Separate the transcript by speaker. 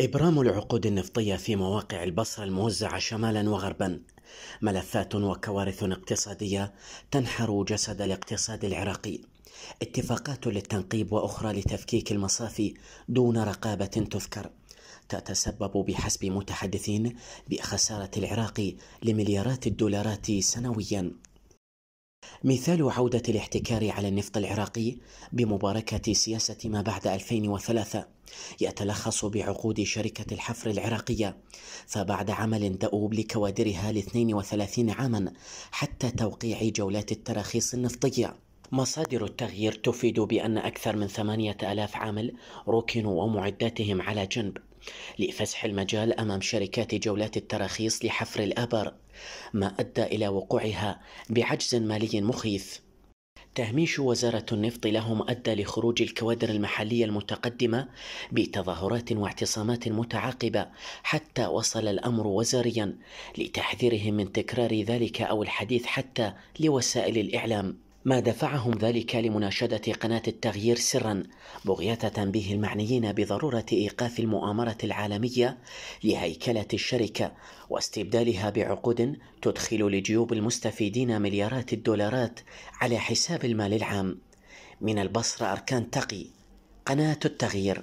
Speaker 1: إبرام العقود النفطية في مواقع البصرة الموزعة شمالا وغربا ملفات وكوارث اقتصادية تنحر جسد الاقتصاد العراقي اتفاقات للتنقيب وأخرى لتفكيك المصافي دون رقابة تذكر تتسبب بحسب متحدثين بخسارة العراق لمليارات الدولارات سنويا مثال عودة الاحتكار على النفط العراقي بمباركة سياسة ما بعد 2003 يتلخص بعقود شركة الحفر العراقية فبعد عمل دؤوب لكوادرها ل 32 عاما حتى توقيع جولات التراخيص النفطية مصادر التغيير تفيد بأن أكثر من ثمانية ألاف عامل ركنوا ومعداتهم على جنب لفسح المجال أمام شركات جولات التراخيص لحفر الآبار ما أدى إلى وقوعها بعجز مالي مخيف تهميش وزارة النفط لهم أدى لخروج الكوادر المحلية المتقدمة بتظاهرات واعتصامات متعاقبة حتى وصل الأمر وزاريا لتحذيرهم من تكرار ذلك أو الحديث حتى لوسائل الإعلام ما دفعهم ذلك لمناشدة قناة التغيير سرا بغية تنبيه المعنيين بضرورة إيقاف المؤامرة العالمية لهيكلة الشركة واستبدالها بعقود تدخل لجيوب المستفيدين مليارات الدولارات على حساب المال العام من البصرة أركان تقي قناة التغيير